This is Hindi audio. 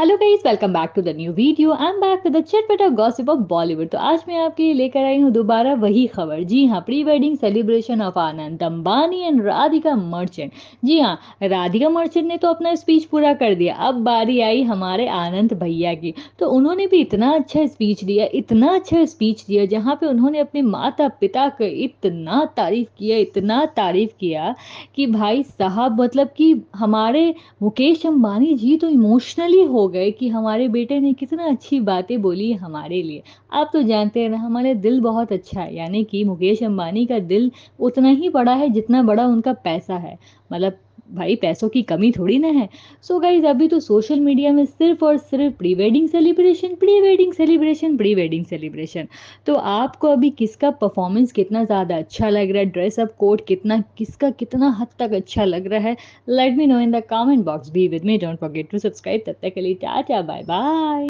hello guys welcome back to the new video I am back to the चटपट ऑफ गॉसिप ऑफ बॉलीवुड तो आज मैं आपके लिए लेकर आई हूँ दोबारा वही खबर जी हाँ pre wedding celebration of Anand Ambani and Radhika Merchant जी हाँ राधिका मर्चेंट ने तो अपना स्पीच पूरा कर दिया अब बारी आई हमारे आनंद भैया की तो उन्होंने भी इतना अच्छा स्पीच दिया इतना अच्छा स्पीच दिया जहाँ पे उन्होंने अपने माता पिता का इतना तारीफ किया इतना तारीफ किया कि भाई साहब मतलब कि हमारे मुकेश अम्बानी जी तो इमोशनली हो गए कि हमारे बेटे ने कितना अच्छी बातें बोली हमारे लिए आप तो जानते हैं ना हमारे दिल बहुत अच्छा है यानी कि मुकेश अम्बानी का दिल उतना ही बड़ा है जितना बड़ा उनका पैसा है मतलब भाई पैसों की कमी थोड़ी ना है सो so गाइज अभी तो सोशल मीडिया में सिर्फ और सिर्फ pre wedding celebration pre wedding celebration pre wedding celebration तो आपको अभी किसका परफॉर्मेंस कितना ज़्यादा अच्छा लग रहा है ड्रेस अप कोट कितना किसका कितना हद तक अच्छा लग रहा है let me know in the comment box be with me don't forget to subscribe तब तक के लिए चाचा बाय बाय